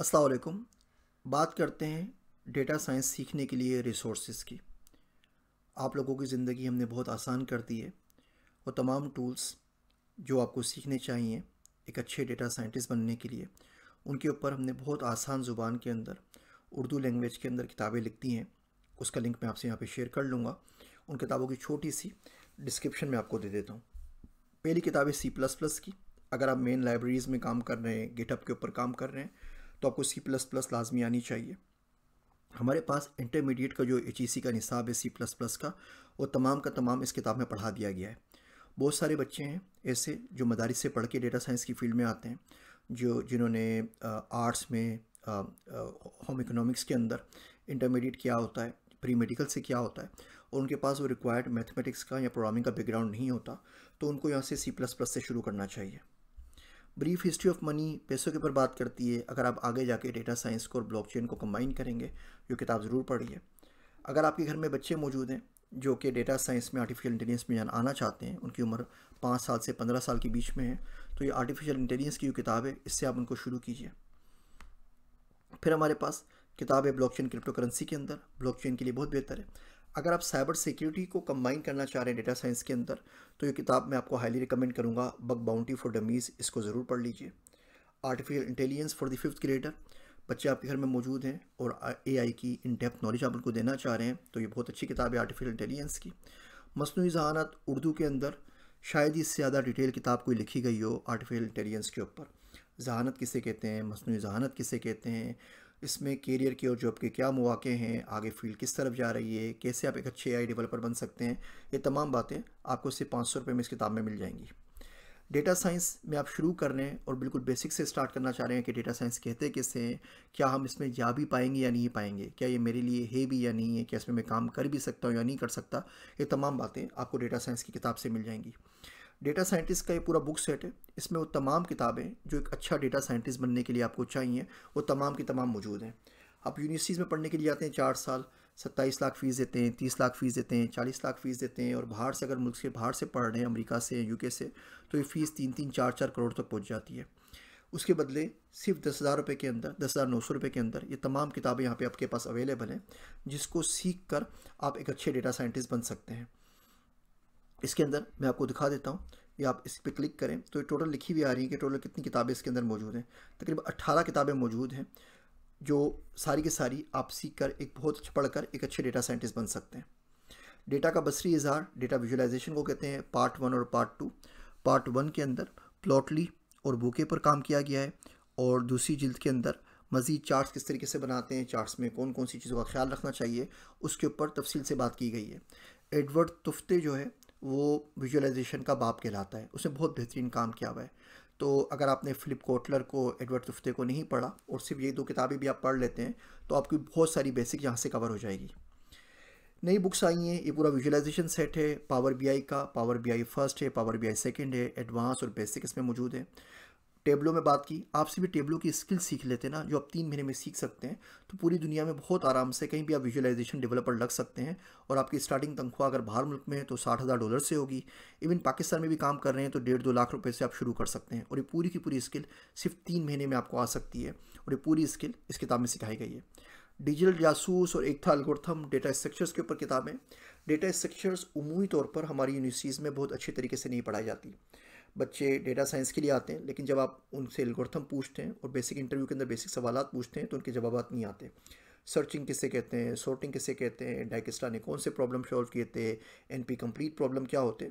असलकुम बात करते हैं डेटा साइंस सीखने के लिए रिसोर्सेज की आप लोगों की ज़िंदगी हमने बहुत आसान कर दी है और तमाम टूल्स जो आपको सीखने चाहिए एक अच्छे डेटा साइंटिस्ट बनने के लिए उनके ऊपर हमने बहुत आसान ज़ुबान के अंदर उर्दू लैंग्वेज के अंदर किताबें लिख दी हैं उसका लिंक मैं आपसे यहाँ पे शेयर कर लूँगा उन किताबों की छोटी सी डिस्क्रिप्शन में आपको दे देता हूँ पहली किताब है सी प्लस प्लस की अगर आप मेन लाइब्रेरीज़ में काम कर रहे हैं गिटअप के ऊपर काम कर रहे हैं तो आपको सी प्लस प्लस लाजमी आनी चाहिए हमारे पास इंटरमीडिएट का जो एच e का निसाब है सी प्लस प्लस का वो तमाम का तमाम इस किताब में पढ़ा दिया गया है बहुत सारे बच्चे हैं ऐसे जो मदारस से पढ़ के डेटा साइंस की फील्ड में आते हैं जो जिन्होंने आर्ट्स में होम इकोनॉमिक्स के अंदर इंटरमीडिएट क्या होता है प्री मेडिकल से क्या होता है और उनके पास वो रिक्वायर्ड मैथमेटिक्स का या प्रोग्रामिंग का बैकग्राउंड नहीं होता तो उनको यहाँ से सी प्लस प्लस से शुरू करना चाहिए ब्रीफ हिस्ट्री ऑफ मनी पैसों के ऊपर बात करती है अगर आप आगे जाके डेटा साइंस को और ब्लॉकचेन को कंबाइन करेंगे जो किताब ज़रूर पढ़िए अगर आपके घर में बच्चे मौजूद हैं जो कि डेटा साइंस में आर्टिफिशियल इंटेलिजेंस में आना चाहते हैं उनकी उम्र पाँच साल से पंद्रह साल के बीच में है तो ये आर्टिफिशियल इंटेलिजेंस की जो किताब है इससे आप उनको शुरू कीजिए फिर हमारे पास किताब है ब्लॉक क्रिप्टो करेंसी के अंदर चेन के लिए बहुत बेहतर है अगर आप साइबर सिक्योरिटी को कंबाइन करना चाह रहे हैं डेटा साइंस के अंदर तो ये किताब मैं आपको हाईली रिकमेंड करूँगा बग बाउंटी फॉर डमीज़ इसको ज़रूर पढ़ लीजिए artificial intelligence for the fifth grader बच्चे आपके घर में मौजूद हैं और ए की इन डेप्थ नॉलेज आप उनको देना चाह रहे हैं तो ये बहुत अच्छी किताब है आर्टिफिशियल इंटेलिजेंस की मसनू जहानत उर्दू के अंदर शायद ही इससे ज़्यादा डिटेल किताब कोई लिखी गई हो आर्टिफिशियल इंटेलिजेंस के ऊपर जहानत किसे कहते हैं मसनू जहानत किसे कहते हैं इसमें कैरियर की और जॉब के क्या मौाक़े हैं आगे फील्ड किस तरफ जा रही है कैसे आप एक अच्छे आई डेवलपर बन सकते हैं ये तमाम बातें आपको सिर्फ पाँच सौ रुपये में इस किताब में मिल जाएंगी डेटा साइंस में आप शुरू करने और बिल्कुल बेसिक से स्टार्ट करना चाह रहे हैं कि डेटा साइंस कहते किस हैं क्या हम इसमें जा भी पाएंगे या नहीं पाएंगे क्या ये मेरे लिए है भी या नहीं है क्या इसमें मैं काम कर भी सकता हूँ या नहीं कर सकता ये तमाम बातें आपको डेटा साइंस की किताब से मिल जाएंगी डेटा साइंटिस्ट का ये पूरा बुक सेट है इसमें वो तमाम किताबें जो एक अच्छा डेटा साइंटिस्ट बनने के लिए आपको चाहिए वो तमाम की तमाम मौजूद हैं आप यूनिवर्सिटीज़ में पढ़ने के लिए आते हैं चार साल सत्ताईस लाख फ़ीस देते हैं तीस लाख फ़ीस देते हैं चालीस लाख फ़ीस देते हैं और बाहर से अगर मुल्क से बाहर से पढ़ रहे हैं अमरीका से यूके से तो ये फ़ीस तीन तीन चार चार करोड़ तक तो पहुँच जाती है उसके बदले सिर्फ दस हज़ार रुपये के अंदर दस हज़ार नौ सौ रुपये के अंदर ये तमाम किताबें यहाँ पे आपके पास अवेलेबल हैं जिसको सीख कर आप एक अच्छे डेटा साइंटिस्ट बन सकते हैं इसके अंदर मैं आपको दिखा देता हूँ ये आप इस पर क्लिक करें तो ये टोटल लिखी हुई आ रही है कि टोटल कितनी किताबें इसके अंदर मौजूद हैं तकरीबन अट्ठारह किताबें मौजूद हैं जो सारी की सारी आप सीख कर एक बहुत अच्छा पढ़ कर एक अच्छे डेटा साइंटिस्ट बन सकते हैं डेटा का बसरी इजहार डेटा विजुलाइजेशन को कहते हैं पार्ट वन और पार्ट टू पार्ट वन के अंदर प्लॉटली और बुके पर काम किया गया है और दूसरी जिल्द के अंदर मज़ीद चार्ट्स किस तरीके से बनाते हैं चार्ट्स में कौन कौन सी चीज़ों का ख्याल रखना चाहिए उसके ऊपर तफसील से बात की गई है एडवर्ड तुफ्ते जो है वो विजुअलाइजेशन का बाप कहलाता है उसने बहुत बेहतरीन काम किया हुआ है तो अगर आपने फ़िलिप कोटलर को एडवर्ड तुफ्ते को नहीं पढ़ा और सिर्फ ये दो किताबें भी आप पढ़ लेते हैं तो आपकी बहुत सारी बेसिक यहाँ से कवर हो जाएगी नई बुक्स आई हैं ये पूरा विजुअलाइजेशन सेट है पावर बीआई का पावर बीआई फर्स्ट है पावर बीआई सेकंड है एडवांस और बेसिक इसमें मौजूद है टेबलों में बात की आपसे भी टेबलों की स्किल सीख लेते ना जो आप तीन महीने में सीख सकते हैं तो पूरी दुनिया में बहुत आराम से कहीं भी आप विजुअलाइजेशन डेवलपर लग सकते हैं और आपकी स्टार्टिंग तनख्वाह अगर बाहर मुल्क में है तो साठ हज़ार डॉलर से होगी इवन पाकिस्तान में भी काम कर रहे हैं तो डेढ़ दो लाख रुपये से आप शुरू कर सकते हैं और ये पूरी की पूरी स्किल सिर्फ तीन महीने में आपको आ सकती है और ये पूरी स्किल इस किताब में सिखाई गई है डिजिटल जासूस और एक था अलगोर्थम डेटा स्ट्रक्चर्स के ऊपर किताबें डेटा स्ट्रक्चर्स उमूमी तौर पर हमारी यूनिवर्सिटीज़ में बहुत अच्छे तरीके से नहीं पढ़ाई जाती बच्चे डेटा साइंस के लिए आते हैं लेकिन जब आप उनसे एल्गोरिथम पूछते हैं और बेसिक इंटरव्यू के अंदर बेसिक सवाल पूछते हैं तो उनके जवाब नहीं आते सर्चिंग किसे कहते हैं सॉर्टिंग किसे कहते हैं डाइकिस्टा ने कौन से प्रॉब्लम सॉल्व किए थे एन पी कंप्लीट प्रॉब्लम क्या होते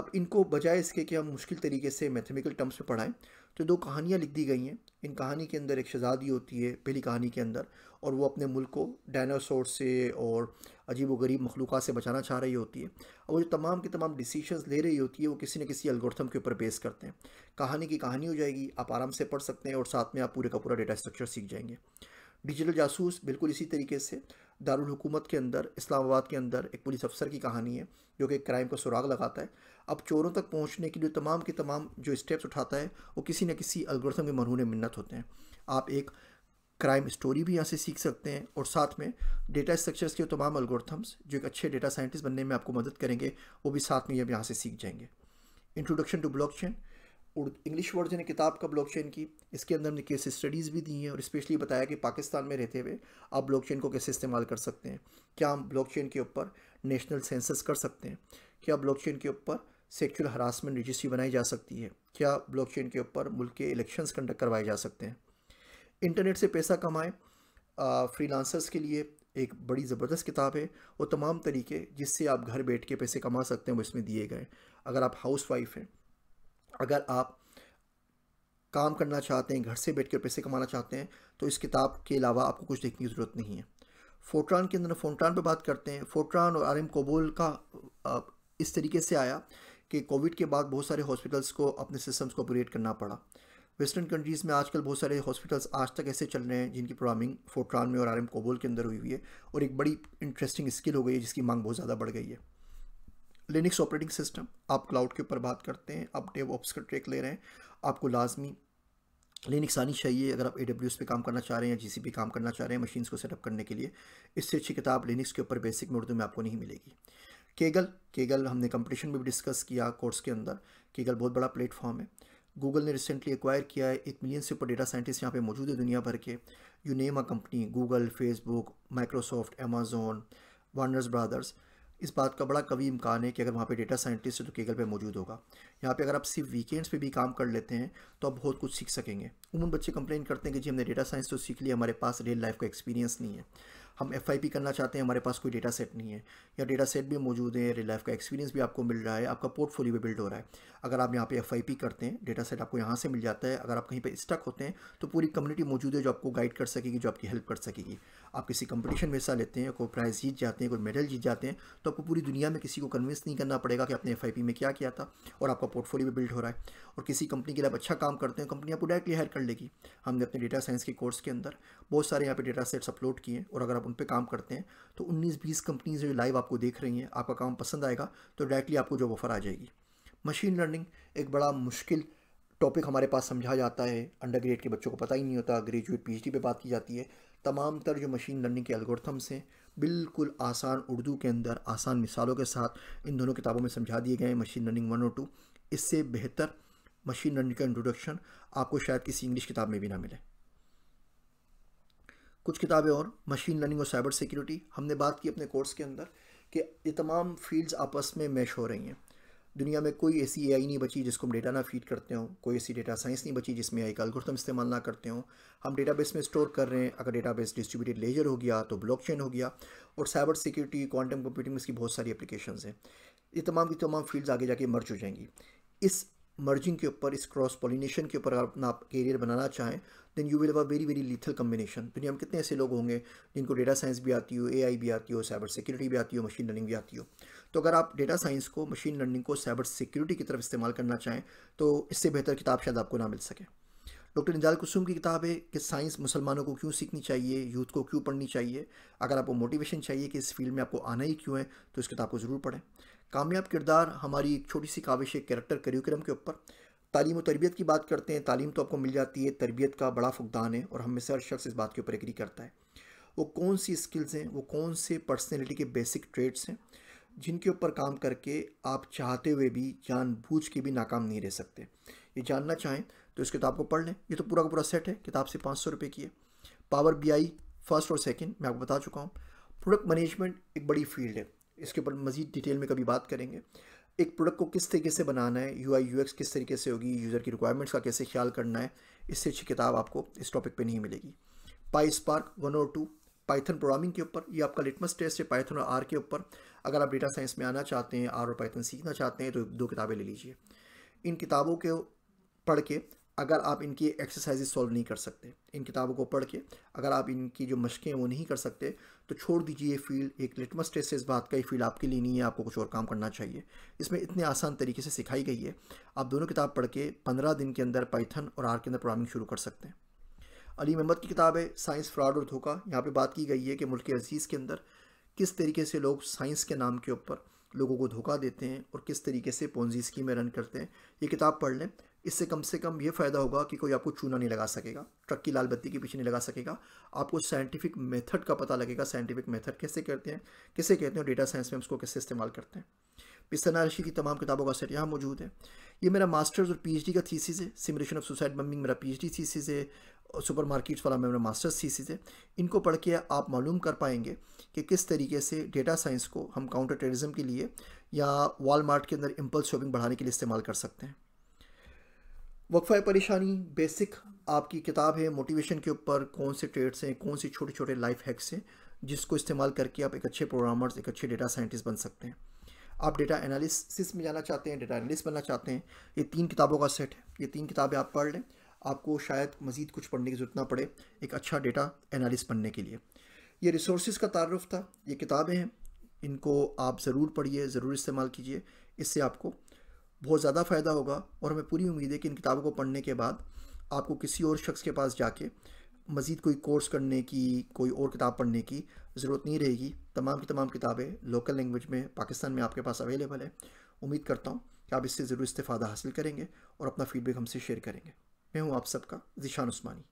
अब इनको बजाय इसके कि हम मुश्किल तरीके से मैथमेटिकल टर्म्स में पढ़ाएं तो दो कहानियाँ लिख दी गई हैं इन कहानी के अंदर एक शहजादी होती है पहली कहानी के अंदर और वो अपने मुल्क को डायनासोर से और अजीब व गरीब मखलूक़ से बचाना चाह रही होती है और वो जो तमाम के तमाम डिसीशंस ले रही होती है वो किसी न किसी अलगोरथम के ऊपर बेस करते हैं कहानी की कहानी हो जाएगी आप आराम से पढ़ सकते हैं और साथ में आप पूरे का पूरा डेटा स्ट्रक्चर सीख जाएंगे डिजिटल जासूस बिल्कुल इसी तरीके से दारुल हुकूमत के अंदर इस्लामाबाद के अंदर एक पुलिस अफसर की कहानी है जो कि क्राइम का सुराग लगाता है अब चोरों तक पहुंचने के लिए तमाम के तमाम जो स्टेप्स उठाता है वो किसी न किसी अलग्रथम के मरहून मन्नत होते हैं आप एक क्राइम स्टोरी भी यहाँ से सीख सकते हैं और साथ में डेटा स्ट्रक्चर्स के तमाम अलगोरथम्स जो एक अच्छे डेटा साइंटिस्ट बनने में आपको मदद करेंगे वो भी साथ में अब यहाँ से सीख जाएंगे introduction to blockchain English version किताब का ब्लॉकचेन की इसके अंदर हमने केस स्टडीज़ भी दी हैं और स्पेशली बताया कि पाकिस्तान में रहते हुए आप ब्लॉकचेन को कैसे इस्तेमाल कर सकते हैं क्या हम ब्लॉकचेन के ऊपर नेशनल सेंसस कर सकते हैं क्या ब्लॉकचेन के ऊपर सेक्चुअल हरासमेंट रजिस्ट्री बनाई जा सकती है क्या ब्लॉकचेन के ऊपर मुल्क के इलेक्शंस कंडक्ट करवाए जा सकते हैं इंटरनेट से पैसा कमाएँ फ्रीलांसर्स के लिए एक बड़ी ज़बरदस्त किताब है और तमाम तरीके जिससे आप घर बैठ के पैसे कमा सकते हैं वो इसमें दिए गए अगर आप हाउस वाइफ हैं अगर आप काम करना चाहते हैं घर से बैठ कर पैसे कमाना चाहते हैं तो इस किताब के अलावा आपको कुछ देखने की ज़रूरत नहीं है फोट्रान के अंदर फोट्रान पर बात करते हैं फोट्रान और आरम कोबोल का इस तरीके से आया कि कोविड के बाद बहुत सारे हॉस्पिटल्स को अपने सिस्टम्स को अपग्रेड करना पड़ा वेस्टर्न कंट्रीज़ में आजकल बहुत सारे हॉस्पिटल्स आज तक ऐसे चल रहे हैं जिनकी प्रोग्रामिंग फोट्रान में और आर एम कोबोल के अंदर हुई हुई है और एक बड़ी इंटरेस्टिंग स्किल हो गई है जिसकी मांग बहुत ज़्यादा बढ़ गई है लिनिक्स ऑपरेटिंग सिस्टम आप क्लाउड के ऊपर बात करते हैं आप डेव ऑप्स का ट्रेक ले रहे हैं आपको लाजमी लिनिक्स आनी चाहिए अगर आप ए पे काम करना चाह रहे हैं या जी पी काम करना चाह रहे हैं मशीन्स को सेटअप करने के लिए इससे अच्छी किताब लिनिक्स के ऊपर बेसिक में उर्दू में आपको नहीं मिलेगी केगल केगल हमने कंपटीशन में भी डिस्कस किया कोर्स के अंदर केगल बहुत बड़ा प्लेटफॉर्म है गूगल ने रिसेंटली एक्वायर किया है एक मिलियन से ऊपर डेटा साइंटिस्ट यहाँ पे मौजूद है दुनिया भर के you name a company Google Facebook Microsoft Amazon Warners Brothers इस बात का बड़ा कभी इम्कान है कि अगर वहाँ पे डेटा साइंटिस्ट है तो केगल पे मौजूद होगा यहाँ पे अगर आप सिर्फ वीकेंड्स पे भी काम कर लेते हैं तो आप बहुत कुछ सीख सकेंगे उमून बच्चे कंप्लेन करते हैं कि जी हमने डेटा साइंस तो सीख लिया हमारे पास रियल लाइफ का एक्सपीरियंस नहीं है हम एफ करना चाहते हैं हमारे पास कोई डेटा सेट नहीं है या डेटा सेट भी मौजूद है लाइफ का एक्सपीरियंस भी आपको मिल रहा है आपका पोर्टफोलियो भी बिल्ड हो रहा है अगर आप यहाँ पे एफ करते हैं डेटा सेट आपको यहाँ से मिल जाता है अगर आप कहीं पर स्टक होते हैं तो पूरी कम्युनिटी मौजूद है जो आपको गाइड कर सकेगी जो आपकी हेल्प कर सकेगी आप किसी कंपटीशन में हिस्सा लेते हैं कोई प्राइज़ जीत जाते हैं कोई मेडल जीत जाते हैं तो आपको पूरी दुनिया में किसी को कन्विंस नहीं करना पड़ेगा कि आपने एफ में क्या किया था और आपका पोर्टफोलियो भी बिल्ड हो रहा है और किसी कंपनी के लिए आप अच्छा काम करते हैं कंपनी आपको डायरेक्टली हायर कर लेगी हमने अपने डेटा साइंस के कोर्स के अंदर बहुत सारे यहाँ पे डेटा सेट्स अपलोड किए और अगर आप उन पर काम करते हैं तो उन्नीस बीस कंपनीज जो लाइव आपको देख रही हैं आपका काम पसंद आएगा तो डायरेक्टली आपको जॉब ऑफर आ जाएगी मशीन लर्निंग एक बड़ा मुश्किल टॉपिक हमारे पास समझा जाता है अंडर ग्रेड के बच्चों को पता ही नहीं होता ग्रेजुएट डी पे बात की जाती है तमाम तर जो मशीन लर्निंग के एल्गोरिथम्स हैं बिल्कुल आसान उर्दू के अंदर आसान मिसालों के साथ इन दोनों किताबों में समझा दिए गए हैं मशीन लर्निंग वन और टू इससे बेहतर मशीन लर्निंग का इंट्रोडक्शन आपको शायद किसी इंग्लिश किताब में भी ना मिले कुछ किताबें और मशीन लर्निंग और साइबर सिक्योरिटी हमने बात की अपने कोर्स के अंदर कि ये तमाम फील्ड्स आपस में मैश हो रही हैं दुनिया में कोई ऐसी एआई नहीं बची जिसको हम डेटा ना फीड करते हो कोई ऐसी डेटा साइंस नहीं बची जिसमें आई का अलगोरिथम इस्तेमाल ना करते हो हम डेटाबेस में स्टोर कर रहे हैं अगर डेटाबेस डिस्ट्रीब्यूटेड लेजर हो गया तो ब्लॉकचेन हो गया और साइबर सिक्योरिटी क्वांटम कंप्यूटिंग इसकी बहुत सारी एप्लीकेशन हैं ये तमाम की तमाम फील्ड्स आगे जाके मर्ज हो जाएंगी इस मर्जिंग के ऊपर इस क्रॉस पॉलिनेशन के ऊपर अपना आप कैरियर बनाना चाहें then you will have a very very lethal combination दुनिया में कितने ऐसे लोग होंगे जिनको डेटा साइंस भी आती हो एआई भी आती हो साइबर सिक्योरिटी भी आती हो मशीन लर्निंग भी आती हो तो अगर आप डेटा साइंस को मशीन लर्निंग को साइबर सिक्योरिटी की तरफ इस्तेमाल करना चाहें तो इससे बेहतर किताब शायद आपको ना मिल सके डॉक्टर निजाल कुसुम की किताब है कि साइंस मुसलमानों को क्यों सीखनी चाहिए यूथ को क्यों पढ़नी चाहिए अगर आपको मोटिवेशन चाहिए कि इस फील्ड में आपको आना ही क्यों है तो इस किताब को ज़रूर पढ़ें कामयाब किरदार हमारी एक छोटी सी काविश है करेक्टर करिकुलम के ऊपर तालीम और तरबियत की बात करते हैं तालीम तो आपको मिल जाती है तरबियत का बड़ा फुकदान है और हम में से हर शख्स इस बात के ऊपर एग्री करता है वो कौन सी स्किल्स हैं वो कौन से पर्सनैलिटी के बेसिक ट्रेड्स हैं जिनके ऊपर काम करके आप चाहते हुए भी जानबूझ के भी नाकाम नहीं रह सकते ये जानना चाहें तो इस किताब को पढ़ लें ये तो पूरा का पूरा सेट है किताब से पाँच सौ रुपये की है पावर बी आई फर्स्ट और सेकेंड मैं आपको बता चुका हूँ प्रोडक्ट मैनेजमेंट एक बड़ी फील्ड है इसके ऊपर मज़ीद डिटेल में कभी बात करेंगे एक प्रोडक्ट को किस तरीके से बनाना है यू आई यू एक्स किस तरीके से होगी यूज़र की रिक्वायरमेंट्स का कैसे ख्याल करना है इससे अच्छी किताब आपको इस टॉपिक पे नहीं मिलेगी पाई स्पार्क वन और टू पाइथन प्रोग्रामिंग के ऊपर ये आपका लिटमस टेस्ट है पाइथन और आर के ऊपर अगर आप डेटा साइंस में आना चाहते हैं आर और पाइथन सीखना चाहते हैं तो दो किताबें ले लीजिए इन किताबों के पढ़ के अगर आप इनकी एक्सरसाइजेज सॉल्व नहीं कर सकते इन किताबों को पढ़ के अगर आप इनकी जो मशक़ें वो नहीं कर सकते तो छोड़ दीजिए ये फील्ड एक लिटमस टेस्ट से इस बात का ये फील्ड आपके लिए नहीं है आपको कुछ और काम करना चाहिए इसमें इतने आसान तरीके से सिखाई गई है आप दोनों किताब पढ़ के पंद्रह दिन के अंदर पाइथन और आर के अंदर प्रोग्रामिंग शुरू कर सकते हैं अली महमद की किताब है साइंस फ्रॉड और धोखा यहाँ पर बात की गई है कि मुल्क अजीज़ के अंदर किस तरीके से लोग साइंस के नाम के ऊपर लोगों को धोखा देते हैं और किस तरीके से पोन्जी स्कीमें रन करते हैं ये किताब पढ़ लें इससे कम से कम ये फ़ायदा होगा कि कोई आपको चूना नहीं लगा सकेगा ट्रक की लाल बत्ती के पीछे नहीं लगा सकेगा आपको साइंटिफिक मेथड का पता लगेगा साइंटिफिक मेथड कैसे करते हैं किसे कहते हैं डेटा साइंस में उसको कैसे इस्तेमाल करते हैं पिस्तना ऋषि की तमाम किताबों का सेट यहाँ मौजूद है ये मेरा मास्टर्स और पी का थीसीज़ है सिमरेशन ऑफ सुसाइड बम्बिंग मेरा पी एच है और सुपर मार्केट्स वाला मेरा मास्टर्स थीसीज़ है इनको पढ़ के आप मालूम कर पाएंगे कि किस तरीके से डेटा साइंस को हम काउंटर टेररिज्म के लिए या वॉलमार्ट के अंदर इम्पल्स शॉपिंग बढ़ाने के लिए इस्तेमाल कर सकते हैं वक्फा परेशानी बेसिक आपकी किताब है मोटिवेशन के ऊपर कौन से ट्रेड्स हैं कौन से छोटे छोटे लाइफ हैक्स हैं जिसको इस्तेमाल करके आप एक अच्छे प्रोग्रामर्स एक अच्छे डेटा साइंटिस्ट बन सकते हैं आप डेटा एनालिसिस में जाना चाहते हैं डेटा एनालिस्ट बनना चाहते हैं ये तीन किताबों का सेट है ये तीन किताबें आप पढ़ लें आपको शायद मज़ीद कुछ पढ़ने की ज़रूरत ना पड़े एक अच्छा डेटा एनालिस्ट बनने के लिए ये रिसोर्स का तारफ़ था ये किताबें हैं इनको आप ज़रूर पढ़िए ज़रूर इस्तेमाल कीजिए इससे आपको बहुत ज़्यादा फ़ायदा होगा और हमें पूरी उम्मीद है कि इन किताबों को पढ़ने के बाद आपको किसी और शख्स के पास जाके मज़ीद कोई कोर्स करने की कोई और किताब पढ़ने की ज़रूरत नहीं रहेगी तमाम की तमाम किताबें लोकल लैंग्वेज में पाकिस्तान में आपके पास अवेलेबल है उम्मीद करता हूँ कि आप इससे ज़रूर इस्तेफ़ादा हासिल करेंगे और अपना फीडबैक हमसे शेयर करेंगे मैं हूँ आप सबका जिशान उस्मानी